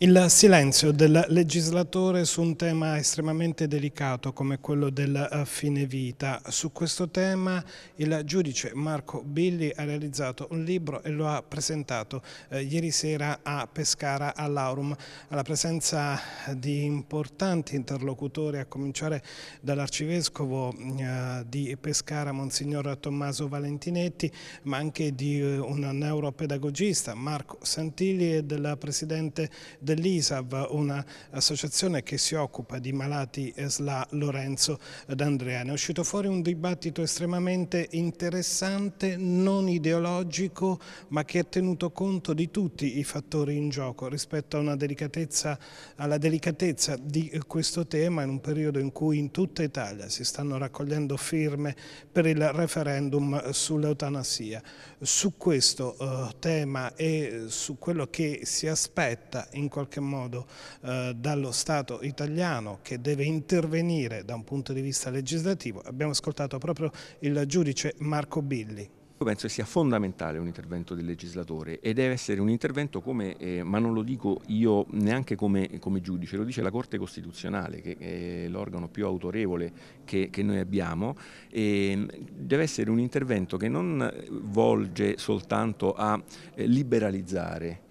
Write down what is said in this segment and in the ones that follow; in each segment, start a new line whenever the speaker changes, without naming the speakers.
Il silenzio del legislatore su un tema estremamente delicato come quello del eh, fine vita. Su questo tema il giudice Marco Billi ha realizzato un libro e lo ha presentato eh, ieri sera a Pescara all'Aurum, alla presenza di importanti interlocutori a cominciare dall'arcivescovo eh, di Pescara Monsignor Tommaso Valentinetti, ma anche di eh, un neuropedagogista Marco Santilli e del presidente di dell'ISAV, un'associazione che si occupa di malati eh, SLA Lorenzo eh, D'Andrea. Ne è uscito fuori un dibattito estremamente interessante, non ideologico, ma che ha tenuto conto di tutti i fattori in gioco rispetto delicatezza, alla delicatezza di eh, questo tema in un periodo in cui in tutta Italia si stanno raccogliendo firme per il referendum sull'eutanasia. Su questo eh, tema e su quello che si aspetta in qualche modo eh, dallo Stato italiano che deve intervenire da un punto di vista legislativo. Abbiamo ascoltato proprio il giudice Marco Billi.
Io penso che sia fondamentale un intervento del legislatore e deve essere un intervento come, eh, ma non lo dico io neanche come, come, giudice, lo dice la Corte Costituzionale che è l'organo più autorevole che, che noi abbiamo, ehm, deve essere un intervento che non volge soltanto a eh, liberalizzare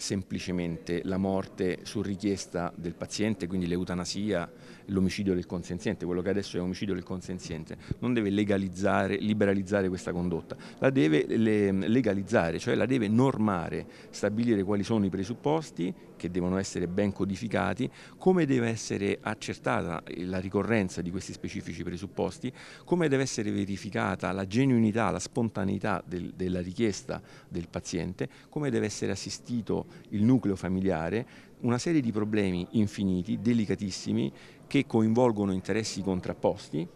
semplicemente la morte su richiesta del paziente, quindi l'eutanasia, l'omicidio del consenziente, quello che adesso è omicidio del consenziente, non deve legalizzare, liberalizzare questa condotta, la deve legalizzare, cioè la deve normare, stabilire quali sono i presupposti che devono essere ben codificati, come deve essere accertata la ricorrenza di questi specifici presupposti, come deve essere verificata la genuinità, la spontaneità del, della richiesta del paziente, come deve essere assistito il nucleo familiare, una serie di problemi infiniti, delicatissimi, che coinvolgono interessi contrapposti,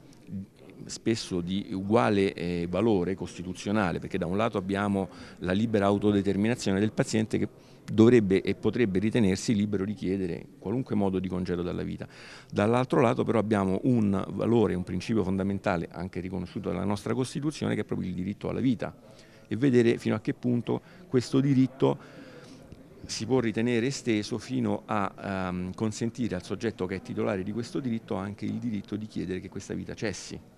spesso di uguale eh, valore costituzionale, perché da un lato abbiamo la libera autodeterminazione del paziente che dovrebbe e potrebbe ritenersi libero di chiedere qualunque modo di congedo dalla vita. Dall'altro lato però abbiamo un valore, un principio fondamentale, anche riconosciuto dalla nostra Costituzione, che è proprio il diritto alla vita e vedere fino a che punto questo diritto si può ritenere esteso fino a um, consentire al soggetto che è titolare di questo diritto anche il diritto di chiedere che questa vita cessi.